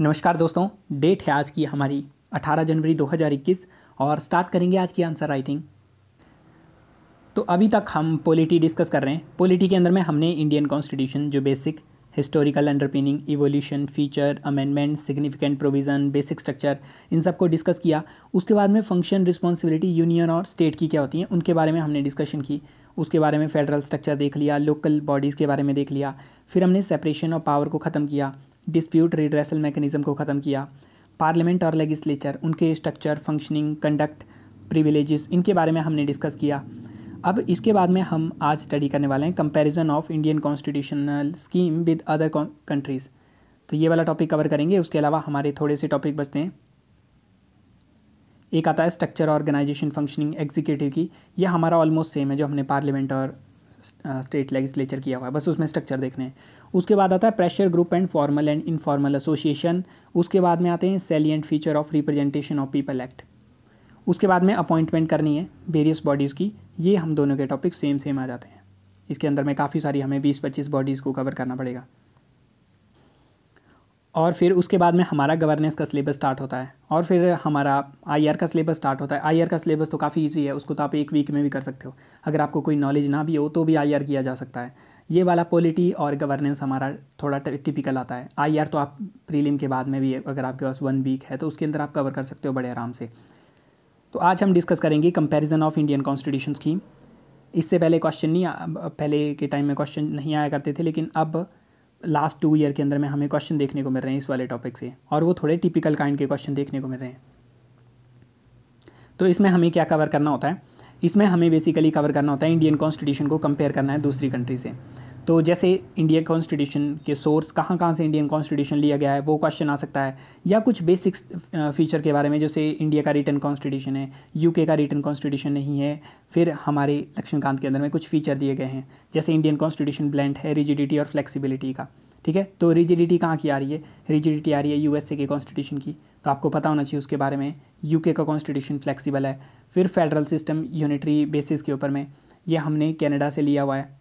नमस्कार दोस्तों डेट है आज की हमारी 18 जनवरी 2021 और स्टार्ट करेंगे आज की आंसर राइटिंग तो अभी तक हम पॉलिटी डिस्कस कर रहे हैं पॉलिटी के अंदर में हमने इंडियन कॉन्स्टिट्यूशन जो basic historical underpinning evolution feature amendment significant provision basic structure इन सब को डिस्कस किया उसके बाद में फंक्शन रिस्पॉन्सिबिलिटी यूनियन और स्टेट की क्या होती हैं उनके बारे में हमने डिस्कशन की उसके बारे में फेडरल स्ट्रक्चर देख लिया लोकल बॉडीज़ के बारे में देख लिया फिर हमने सेपरेशन ऑफ पावर को ख़त्म किया डिस्प्यूट रिड्रेसल मैकेनिज़्म को ख़त्म किया पार्लियामेंट और लेगिस्लेचर उनके स्ट्रक्चर फंक्शनिंग कंडक्ट प्रिविलेज इनके बारे में हमने डिस्कस किया अब इसके बाद में हम आज स्टडी करने वाले हैं comparison of Indian constitutional scheme with other countries तो ये वाला टॉपिक कवर करेंगे उसके अलावा हमारे थोड़े से टॉपिक बचते हैं एक आता है स्ट्रक्चर ऑर्गेनाइजेशन फंक्शनिंग एग्जीक्यूटिव की यह हमारा ऑलमोस्ट सेम है जो हमने पार्लियामेंट और स्टेट लेजिस्लेचर किया हुआ है बस उसमें स्ट्रक्चर देखने हैं उसके बाद आता है pressure group and formal and informal association उसके बाद में आते हैं salient feature of representation of people act उसके बाद में अपॉइंटमेंट करनी है वेरियस बॉडीज़ की ये हम दोनों के टॉपिक सेम सेम आ जाते हैं इसके अंदर में काफ़ी सारी हमें बीस पच्चीस बॉडीज़ को कवर करना पड़ेगा और फिर उसके बाद में हमारा गवर्नेंस का सिलेबस स्टार्ट होता है और फिर हमारा आई का सिलेबस स्टार्ट होता है आई का सिलेबस तो काफ़ी ईजी है उसको तो आप एक वीक में भी कर सकते हो अगर आपको कोई नॉलेज ना भी हो तो भी आई किया जा सकता है ये वाला पॉलिटी और गवर्नेंस हमारा थोड़ा टिपिकल आता है आई तो आप प्रीलिम के बाद में भी अगर आपके पास वन वीक है तो उसके अंदर आप कवर कर सकते हो बड़े आराम से तो आज हम डिस्कस करेंगे कंपैरिजन ऑफ इंडियन कॉन्स्टिट्यूशन की इससे पहले क्वेश्चन नहीं पहले के टाइम में क्वेश्चन नहीं आया करते थे लेकिन अब लास्ट टू ईयर के अंदर में हमें क्वेश्चन देखने को मिल रहे हैं इस वाले टॉपिक से और वो थोड़े टिपिकल काइंड के क्वेश्चन देखने को मिल रहे हैं तो इसमें हमें क्या कवर करना होता है इसमें हमें बेसिकली कवर करना होता है इंडियन कॉन्स्टिट्यूशन को कंपेयर करना है दूसरी कंट्री से तो जैसे इंडियन कॉन्स्टिट्यूशन के सोर्स कहाँ कहाँ से इंडियन कॉन्स्टिट्यूशन लिया गया है वो क्वेश्चन आ सकता है या कुछ बेसिक्स फीचर के बारे में जैसे इंडिया का रिटर्न कॉन्स्टिट्यूशन है यूके का रिटर्न कॉन्स्टिट्यूशन नहीं है फिर हमारे लक्ष्मीकांत के अंदर में कुछ फीचर दिए गए हैं जैसे इंडियन कॉन्स्टिट्यूशन ब्लेंड है रिजिडिटी और फ्लेक्सीबिलिटी का ठीक है तो रिजिडिटी कहाँ की आ रही है रिजिडिटी आ रही है यूएसए के कॉन्स्टिट्यूशन की तो आपको पता होना चाहिए उसके बारे में यूके का कॉन्स्टिट्यूशन फ्लेक्सिबल है फिर फेडरल सिस्टम यूनिटरी बेसिस के ऊपर में ये हमने कनाडा से लिया हुआ है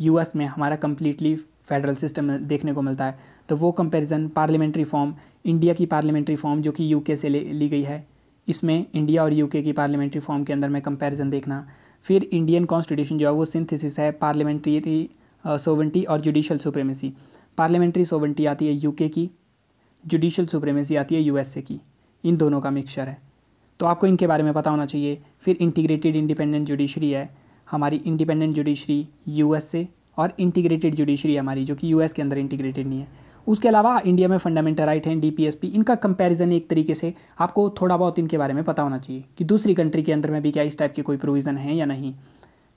यूएस में हमारा कम्प्लीटली फेडरल सिस्टम देखने को मिलता है तो वो कंपैरिजन पार्लियामेंट्री फॉर्म इंडिया की पार्लियामेंट्री फॉर्म जो कि यूके से ले ली गई है इसमें इंडिया और यूके की पार्लियामेंट्री फॉर्म के अंदर में कंपैरिजन देखना फिर इंडियन कॉन्स्टिट्यूशन जो है वो सिंथेसिस है पार्लियामेंट्री सोवेंटी uh, और जुडिशल सुप्रेमेसी पार्लियामेंट्री सोवेंटी आती है यूके की जुडिशल सुप्रेमेसी आती है यूएसए की इन दोनों का मिक्सचर है तो आपको इनके बारे में पता होना चाहिए फिर इंटीग्रेटेड इंडिपेंडेंट जुडिशरी है हमारी इंडिपेंडेंट जुडिशरी यूएसए और इंटीग्रेटेड जुडिशरी हमारी जो कि यूएस के अंदर इंटीग्रेटेड नहीं है उसके अलावा इंडिया में फंडामेंटल राइट हैं डीपीएसपी इनका कंपैरिजन एक तरीके से आपको थोड़ा बहुत इनके बारे में पता होना चाहिए कि दूसरी कंट्री के अंदर में भी क्या इस टाइप के कोई प्रोविज़न है या नहीं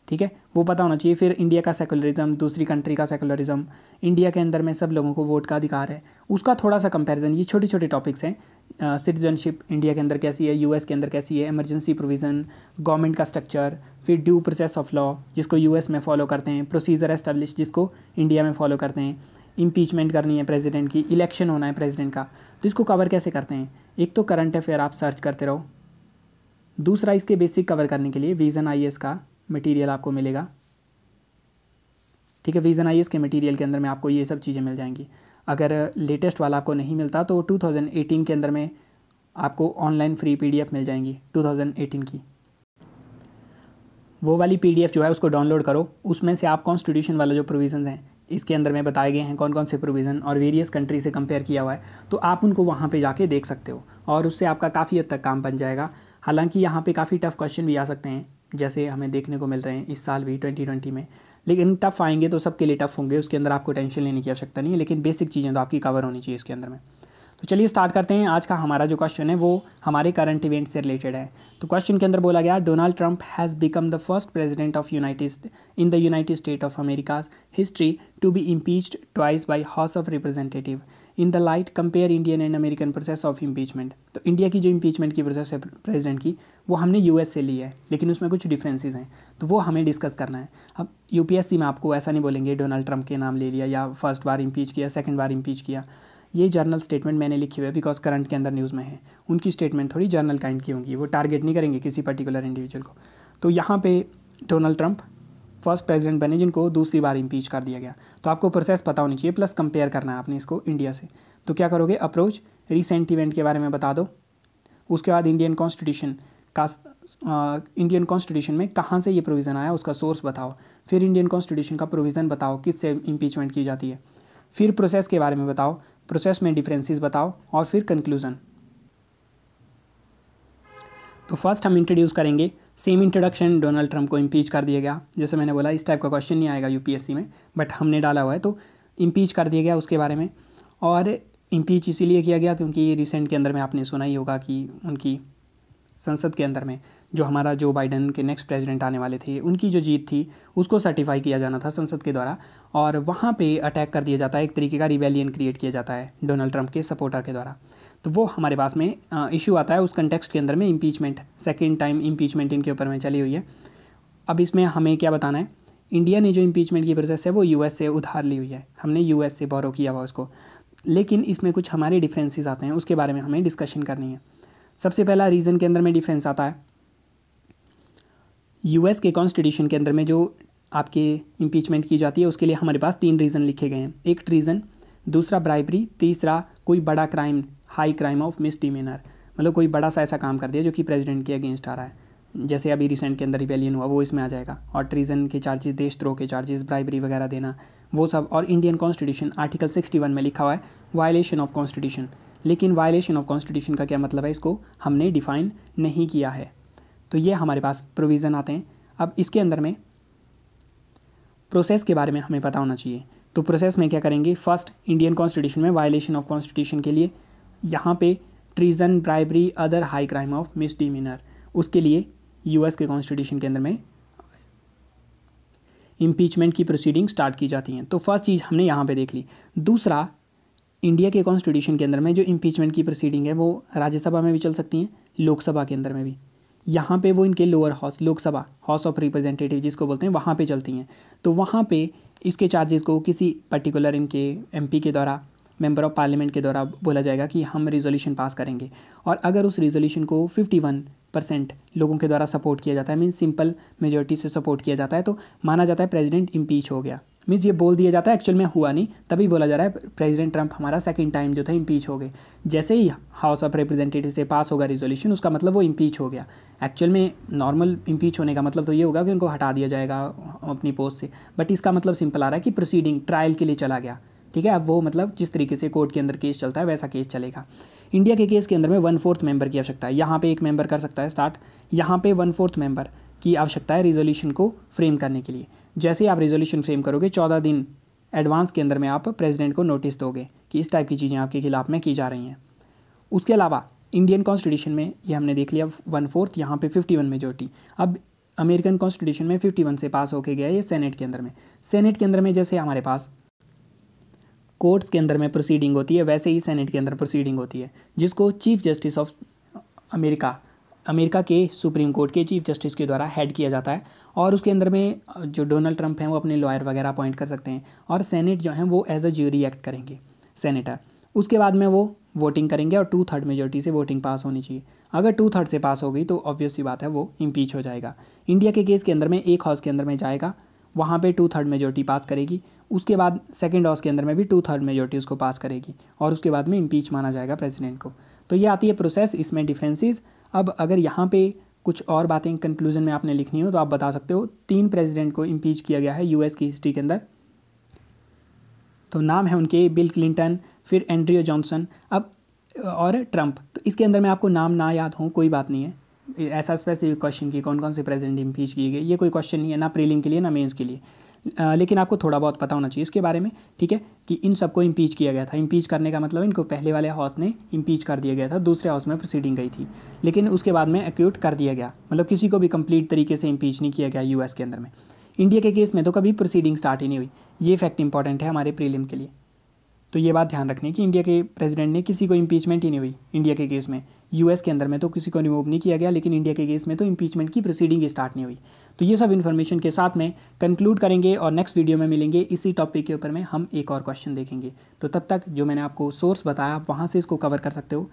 ठीक है वो पता होना चाहिए फिर इंडिया का सेकुलरिज्म दूसरी कंट्री का सेकुलरिज्म इंडिया के अंदर में सब लोगों को वोट का अधिकार है उसका थोड़ा सा कंपैरिजन ये छोटे छोटे टॉपिक्स हैं सिटीजनशिप इंडिया के अंदर कैसी है यूएस के अंदर कैसी है इमरजेंसी प्रोविज़न गवर्नमेंट का स्ट्रक्चर फिर ड्यू प्रोसेस ऑफ लॉ जिसको यूएस में फॉलो करते हैं प्रोसीजर एस्टेब्लिश जिसको इंडिया में फॉलो करते हैं इम्पीचमेंट करनी है प्रेसिडेंट की इलेक्शन होना है प्रेसिडेंट का तो इसको कवर कैसे करते हैं एक तो करंट अफेयर आप सर्च करते रहो दूसरा इसके बेसिक कवर करने के लिए विज़न आई का मटीरियल आपको मिलेगा ठीक है वीजन आई के मटीरियल के अंदर में आपको ये सब चीज़ें मिल जाएंगी अगर लेटेस्ट वाला आपको नहीं मिलता तो 2018 के अंदर में आपको ऑनलाइन फ्री पीडीएफ मिल जाएंगी 2018 की वो वाली पीडीएफ जो है उसको डाउनलोड करो उसमें से आप कॉन्स्टिट्यूशन वाला जो प्रोविज़न हैं इसके अंदर में बताए गए हैं कौन कौन से प्रोविज़न और वेरियस कंट्री से कंपेयर किया हुआ है तो आप उनको वहाँ पे जाके देख सकते हो और उससे आपका काफ़ी हद तक काम बन जाएगा हालांकि यहाँ पे काफ़ी टफ क्वेश्चन भी आ सकते हैं जैसे हमें देखने को मिल रहे हैं इस साल भी 2020 में लेकिन टफ आएंगे तो सबके लिए टफ होंगे उसके अंदर आपको टेंशन लेने की आवश्यकता नहीं है लेकिन बेसिक चीज़ें तो आपकी कवर होनी चाहिए इसके अंदर में तो चलिए स्टार्ट करते हैं आज का हमारा जो क्वेश्चन है वो हमारे करंट इवेंट से रिलेटेड है तो क्वेश्चन के अंदर बोला गया Donald Trump has become the first president of united in the united state of America's history to be impeached twice by house of representative in the light compare Indian and American process of impeachment तो India की जो impeachment की process है president की वो हमने you से ली है लेकिन उसमें कुछ डिफ्रेंसेज हैं तो वो हमें डिस्कस करना है अब यू में आपको ऐसा नहीं बोलेंगे डोनाल्ड ट्रंप के नाम ले लिया या फर्स्ट बार इम्पीच किया सेकेंड बार इम्पीच किया ये जर्नल स्टेटमेंट मैंने लिखी हुई है बिकॉज करंट के अंदर न्यूज़ में है उनकी स्टेटमेंट थोड़ी जर्नल काइंड की होंगी वो टारगेट नहीं करेंगे किसी पर्टिकुलर इंडिविजुअल को तो यहाँ पे डोनाल्ड ट्रंप फर्स्ट प्रेसिडेंट बने जिनको दूसरी बार इम्पीच कर दिया गया तो आपको प्रोसेस पता होनी चाहिए प्लस कंपेयर करना है आपने इसको इंडिया से तो क्या करोगे अप्रोच रिसेंट इवेंट के बारे में बता दो उसके बाद इंडियन कॉन्स्टिट्यूशन का इंडियन कॉन्स्टिट्यूशन में कहाँ से ये प्रोविज़न आया उसका सोर्स बताओ फिर इंडियन कॉन्स्टिट्यूशन का प्रोविज़न बताओ किस से इम्पीचमेंट की जाती है फिर प्रोसेस के बारे में बताओ प्रोसेस में डिफरेंसेस बताओ और फिर कंक्लूज़न तो फर्स्ट हम इंट्रोड्यूस करेंगे सेम इंट्रोडक्शन डोनाल्ड ट्रंप को इम्पीच कर दिया गया जैसे मैंने बोला इस टाइप का क्वेश्चन नहीं आएगा यूपीएससी में बट हमने डाला हुआ है तो इम्पीच कर दिया गया उसके बारे में और इम्पीच इसीलिए किया गया क्योंकि रिसेंट के अंदर में आपने सुना ही होगा कि उनकी संसद के अंदर में जो हमारा जो बाइडन के नेक्स्ट प्रेसिडेंट आने वाले थे उनकी जो जीत थी उसको सर्टिफाई किया जाना था संसद के द्वारा और वहाँ पे अटैक कर दिया जाता है एक तरीके का रिवेलियन क्रिएट किया जाता है डोनाल्ड ट्रंप के सपोर्टर के द्वारा तो वो हमारे पास में इशू आता है उस कंटेक्सट के अंदर में इम्पीचमेंट सेकेंड टाइम इम्पीचमेंट इनके ऊपर में चली हुई है अब इसमें हमें क्या बताना है इंडिया ने जो इम्पीचमेंट की प्रोसेस है वो यू से उधार ली हुई है हमने यू से बोरो किया हुआ उसको लेकिन इसमें कुछ हमारे डिफ्रेंसेज आते हैं उसके बारे में हमें डिस्कशन करनी है सबसे पहला रीज़न के अंदर में डिफ्रेंस आता है यूएस के कॉन्स्टिट्यूशन के अंदर में जो आपके इम्पीचमेंट की जाती है उसके लिए हमारे पास तीन रीज़न लिखे गए हैं एक रीज़न दूसरा ब्राइबरी तीसरा कोई बड़ा crime high crime of misdemeanour मतलब कोई बड़ा सा ऐसा काम कर दिया जो कि प्रेसिडेंट के अगेंस्ट आ रहा है जैसे अभी रिसेंट के अंदर रिपेलियन हुआ वो इसमें आ जाएगा और ट्रीजन के चार्जेस देशद्रोह के चार्जेस ब्राइबरी वगैरह देना वो सब और इंडियन कॉन्स्टिट्यूशन आर्टिकल 61 में लिखा हुआ है वायलेशन ऑफ कॉन्स्टिट्यूशन लेकिन वायलेशन ऑफ कॉन्स्टिट्यूशन का क्या मतलब है इसको हमने डिफाइन नहीं किया है तो ये हमारे पास प्रोविज़न आते हैं अब इसके अंदर में प्रोसेस के बारे में हमें पता होना चाहिए तो प्रोसेस में क्या करेंगे फर्स्ट इंडियन कॉन्स्टिट्यूशन में वायलेशन ऑफ कॉन्स्टिट्यूशन के लिए यहाँ पे treason bribery other high crime of demeanour उसके लिए यूएस के कॉन्स्टिट्यूशन के अंदर में इम्पीचमेंट की प्रोसीडिंग स्टार्ट की जाती हैं तो फर्स्ट चीज़ हमने यहाँ पे देख ली दूसरा इंडिया के कॉन्स्टिट्यूशन के अंदर में जो इम्पीचमेंट की प्रोसीडिंग है वो राज्यसभा में भी चल सकती हैं लोकसभा के अंदर में भी यहाँ पे वो इनके lower house Lok Sabha house of representative जिसको बोलते हैं वहाँ पे चलती हैं तो वहाँ पे इसके चार्जेस को किसी पर्टिकुलर इनके एमपी के द्वारा मेंबर ऑफ पार्लियामेंट के द्वारा बोला जाएगा कि हम रिजोल्यूशन पास करेंगे और अगर उस रिजोल्यूशन को 51 परसेंट लोगों के द्वारा सपोर्ट किया जाता है मीन सिंपल मेजोरिटी से सपोर्ट किया जाता है तो माना जाता है प्रेजिडेंट इम्पीच हो गया मीन्स ये बोल दिया जाता है एक्चुअल में हुआ नहीं तभी बोला जा रहा है प्रेसिडेंट ट्रंप हमारा सेकंड टाइम जो था इम्पीच हो गए जैसे ही हाउस ऑफ रिप्रेजेंटेटिव से पास होगा रिजोल्यूशन उसका मतलब वो इम्पीच हो गया एक्चुअल में नॉर्मल इम्पीच होने का मतलब तो ये होगा कि उनको हटा दिया जाएगा अपनी पोस्ट से बट इसका मतलब सिंपल आ रहा है कि प्रोसीडिंग ट्रायल के लिए चला गया ठीक है अब वो मतलब जिस तरीके से कोर्ट के अंदर केस चलता है वैसा केस चलेगा इंडिया के केस के अंदर में वन फोर्थ मेंबर की आवश्यकता है यहाँ पे एक मेंबर कर सकता है स्टार्ट यहाँ पे वन फोर्थ मेंबर की आवश्यकता है रिजोल्यूशन को फ्रेम करने के लिए जैसे आप रिजोल्यूशन फ्रेम करोगे चौदह दिन एडवांस के अंदर में आप प्रेसिडेंट को नोटिस दोगे कि इस टाइप की चीज़ें आपके खिलाफ में की जा रही हैं उसके अलावा इंडियन कॉन्स्टिट्यूशन में ये हमने देख लिया वन फोर्थ यहाँ पे फिफ्टी वन मेजोरिटी अब अमेरिकन कॉन्स्टिट्यूशन में फिफ्टी वन से पास होके गया ये सेनेट के अंदर में सेनेट के अंदर में जैसे हमारे पास कोर्ट्स के अंदर में प्रोसीडिंग होती है वैसे ही सेनेट के अंदर प्रोसीडिंग होती है जिसको chief justice of America America के सुप्रीम कोर्ट के चीफ जस्टिस के द्वारा हेड किया जाता है और उसके अंदर में जो डोनाल्ड ट्रंप हैं वो अपने लॉयर वगैरह अपॉइंट कर सकते हैं और सेनेट जो हैं वो एज अ ज्यूरी एक्ट करेंगे सेनेटर उसके बाद में वो वोटिंग करेंगे और टू थर्ड मेजोरिटी से वोटिंग पास होनी चाहिए अगर टू थर्ड से पास हो गई तो ऑब्वियसली बात है वो इम्पीच हो जाएगा इंडिया के केस के अंदर में एक हाउस के अंदर में जाएगा वहाँ पे टू थर्ड मेजोरिटी पास करेगी उसके बाद सेकेंड हाउस के अंदर में भी टू थर्ड मेजोरिटी उसको पास करेगी और उसके बाद में इम्पीच माना जाएगा प्रेसिडेंट को तो ये आती है प्रोसेस इसमें डिफरेंसेस अब अगर यहाँ पे कुछ और बातें कंक्लूजन में आपने लिखनी हो तो आप बता सकते हो तीन प्रेसिडेंट को इम्पीच किया गया है यूएस की हिस्ट्री के अंदर तो नाम है उनके बिल क्लिंटन फिर एंड्रियो जॉनसन अब और ट्रंप तो इसके अंदर में आपको नाम ना याद हो कोई बात नहीं है ऐसा स्पेसिफिक क्वेश्चन की कौन कौन से प्रेजेंट इम्पीच किए गए ये कोई क्वेश्चन नहीं है ना प्रीलिम के लिए ना मेंस के लिए आ, लेकिन आपको थोड़ा बहुत पता होना चाहिए इसके बारे में ठीक है कि इन सबको इम्पीच किया गया था इम्पीच करने का मतलब इनको पहले वाले हाउस ने इम्पीच कर दिया गया था दूसरे हाउस में प्रोसीडिंग गई थी लेकिन उसके बाद में एक्यूट कर दिया गया मतलब किसी को भी कंप्लीट तरीके से इम्पीच नहीं किया गया यू के अंदर में इंडिया के केस में तो कभी प्रोसीडिंग स्टार्ट ही नहीं हुई ये फैक्ट इंपॉर्टेंट है हमारे प्रीलिम के लिए तो ये बात ध्यान रखनी है कि इंडिया के प्रेसिडेंट ने किसी को इम्पीचमेंट ही नहीं हुई इंडिया के केस में यूएस के अंदर में तो किसी को रिमूव नहीं किया गया लेकिन इंडिया के केस में तो इम्पीचमेंट की प्रोसीडिंग स्टार्ट नहीं हुई तो ये सब इन्फॉर्मेशन के साथ में कंक्लूड करेंगे और नेक्स्ट वीडियो में मिलेंगे इसी टॉपिक के ऊपर में हम एक और क्वेश्चन देखेंगे तो तब तक जो मैंने आपको सोर्स बताया आप वहाँ से इसको कवर कर सकते हो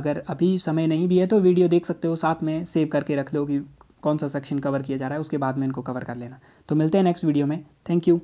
अगर अभी समय नहीं भी है तो वीडियो देख सकते हो साथ में सेव करके रख लो कि कौन सा सेक्शन कवर किया जा रहा है उसके बाद में इनको कवर कर लेना तो मिलते हैं नेक्स्ट वीडियो में थैंक यू